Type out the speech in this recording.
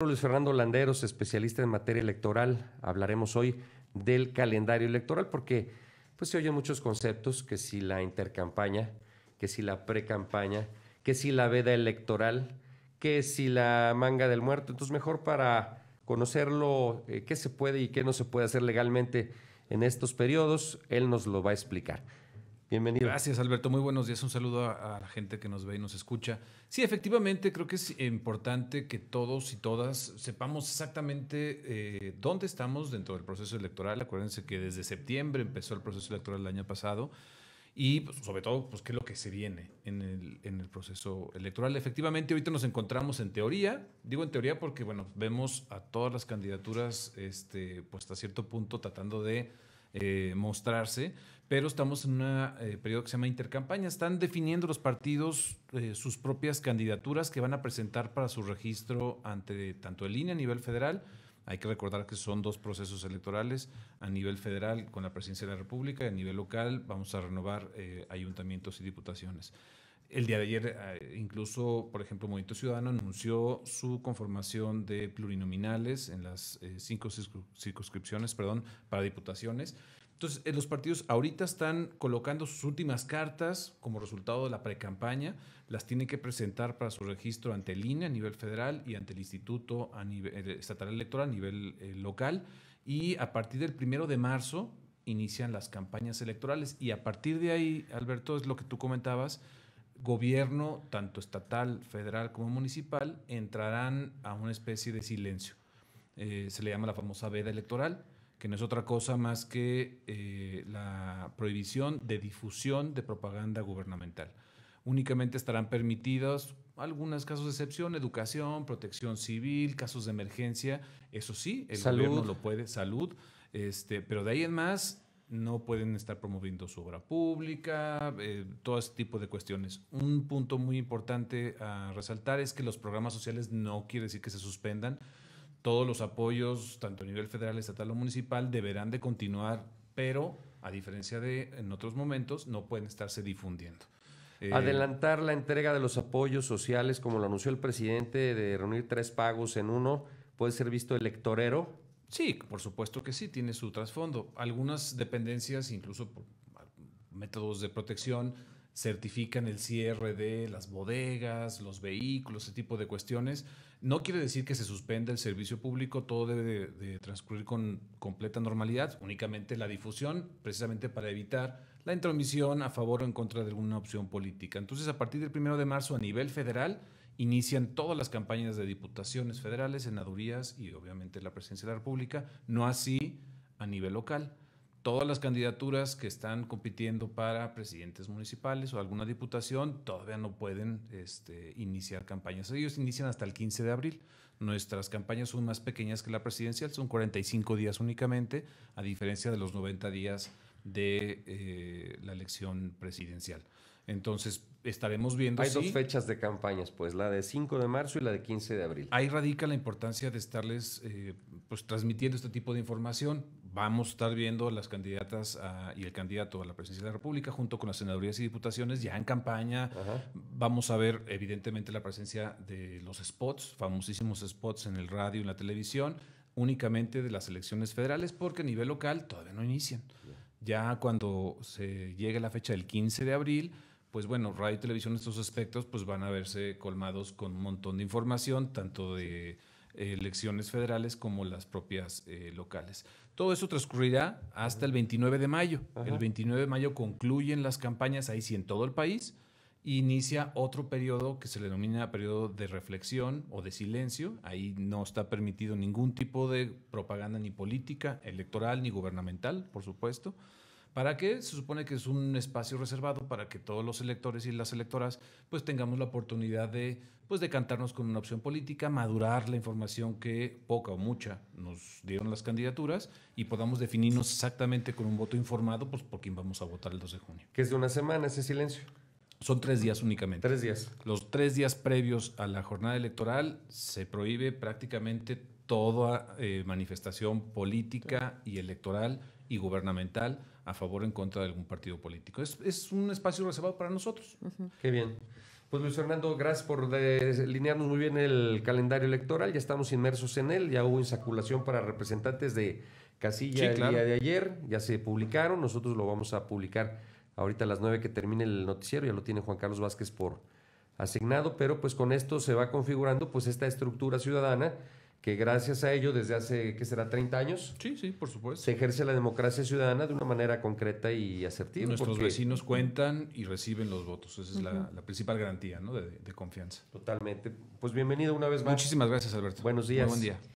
Luis Fernando Landeros, especialista en materia electoral. Hablaremos hoy del calendario electoral porque pues, se oyen muchos conceptos, que si la intercampaña, que si la precampaña, que si la veda electoral, que si la manga del muerto. Entonces mejor para conocerlo, eh, qué se puede y qué no se puede hacer legalmente en estos periodos, él nos lo va a explicar. Bienvenido. Gracias, Alberto. Muy buenos días. Un saludo a, la gente que nos ve y nos escucha. Sí, efectivamente, creo que es importante que todos y todas sepamos exactamente eh, dónde estamos dentro del proceso electoral. Acuérdense que desde septiembre empezó el proceso electoral el año pasado y pues, sobre todo, pues, qué es lo que se viene en el, en el proceso electoral. Efectivamente, ahorita nos encontramos en teoría, digo en teoría porque, bueno, vemos a todas las candidaturas, este, pues hasta cierto punto, tratando de eh, mostrarse, pero estamos en un eh, periodo que se llama intercampaña. Están definiendo los partidos eh, sus propias candidaturas que van a presentar para su registro ante tanto el INE a nivel federal, hay que recordar que son dos procesos electorales a nivel federal con la presidencia de la República y a nivel local vamos a renovar ayuntamientos y diputaciones. El día de ayer, eh, incluso, por ejemplo, Movimiento Ciudadano anunció su conformación de plurinominales en las eh, cinco circunscripciones perdón, para diputaciones. Entonces, eh, los partidos ahorita están colocando sus últimas cartas como resultado de la precampaña. Las tienen que presentar para su registro ante el INE a nivel federal y ante el Instituto a nivel, Estatal Electoral a nivel local. Y a partir del primero de marzo inician las campañas electorales. Y a partir de ahí, Alberto, es lo que tú comentabas gobierno, tanto estatal, federal como municipal, entrarán a una especie de silencio. Eh, se le llama la famosa veda electoral, que no es otra cosa más que eh, la prohibición de difusión de propaganda gubernamental. Únicamente estarán permitidos algunos casos de excepción, educación, protección civil, casos de emergencia, eso sí, el gobierno lo puede, salud, este, pero de ahí en más no pueden estar promoviendo su obra pública, eh, todo ese tipo de cuestiones. Un punto muy importante a resaltar es que los programas sociales no quiere decir que se suspendan. Todos los apoyos, tanto a nivel federal, estatal o municipal, deberán de continuar, pero a diferencia de en otros momentos, no pueden estarse difundiendo. Eh, Adelantar la entrega de los apoyos sociales, como lo anunció el presidente, de reunir tres pagos en uno, puede ser visto electorero Sí, por supuesto que sí, tiene su trasfondo. Algunas dependencias, incluso por métodos de protección, certifican el cierre de las bodegas, los vehículos, ese tipo de cuestiones. No quiere decir que se suspenda el servicio público, todo debe de, transcurrir con completa normalidad, únicamente la difusión, precisamente para evitar la intromisión a favor o en contra de alguna opción política. Entonces, a partir del primero de marzo, a nivel federal, inician todas las campañas de diputaciones federales, senadurías y obviamente la presidencia de la República, no así a nivel local. Todas las candidaturas que están compitiendo para presidentes municipales o alguna diputación todavía no pueden este, iniciar campañas. Ellos inician hasta el 15 de abril. Nuestras campañas son más pequeñas que la presidencial, son 45 días únicamente, a diferencia de los 90 días de eh, la elección presidencial. Entonces, estaremos viendo. Hay dos fechas de campañas, pues, la de 5 de marzo y la de 15 de abril. Ahí radica la importancia de estarles eh, pues, transmitiendo este tipo de información. Vamos a estar viendo las candidatas y el candidato a la presidencia de la República junto con las senadorías y diputaciones ya en campaña. Vamos a ver, evidentemente, la presencia de los spots, famosísimos spots en el radio y en la televisión, únicamente de las elecciones federales, porque a nivel local todavía no inician. Ya cuando se llegue la fecha del 15 de abril, pues bueno, radio y televisión, estos aspectos, pues van a verse colmados con un montón de información, tanto de eh, elecciones federales como las propias eh, locales. Todo eso transcurrirá hasta el 29 de mayo. El 29 de mayo concluyen las campañas ahí sí en todo el país inicia otro periodo que se le denomina periodo de reflexión o de silencio. Ahí no está permitido ningún tipo de propaganda ni política, electoral ni gubernamental, por supuesto. ¿Para qué? Se supone que es un espacio reservado para que todos los electores y las electoras pues tengamos la oportunidad de pues decantarnos con una opción política, madurar la información que poca o mucha nos dieron las candidaturas y podamos definirnos exactamente con un voto informado pues por quién vamos a votar el 2 de junio. Que es de una semana ese silencio. Son tres días únicamente. Tres días. Los tres días previos a la jornada electoral se prohíbe prácticamente toda eh, manifestación política y electoral y gubernamental a favor o en contra de algún partido político. Es, un espacio reservado para nosotros. Qué bien. Pues Luis Fernando, gracias por delinearnos muy bien el calendario electoral. Ya estamos inmersos en él. Ya hubo insaculación para representantes de Casilla el día de ayer. Ya se publicaron. Nosotros lo vamos a publicar ahorita a las nueve que termine el noticiero. Ya lo tiene Juan Carlos Vázquez por asignado. Pero pues con esto se va configurando pues esta estructura ciudadana que gracias a ello desde hace, ¿qué será? ¿30 años? Sí, sí, por supuesto. Se ejerce la democracia ciudadana de una manera concreta y asertiva. Nuestros vecinos cuentan y reciben los votos. Esa es la, principal garantía de, confianza. Totalmente. Pues bienvenido una vez más. Muchísimas gracias, Alberto. Buenos días. buen día.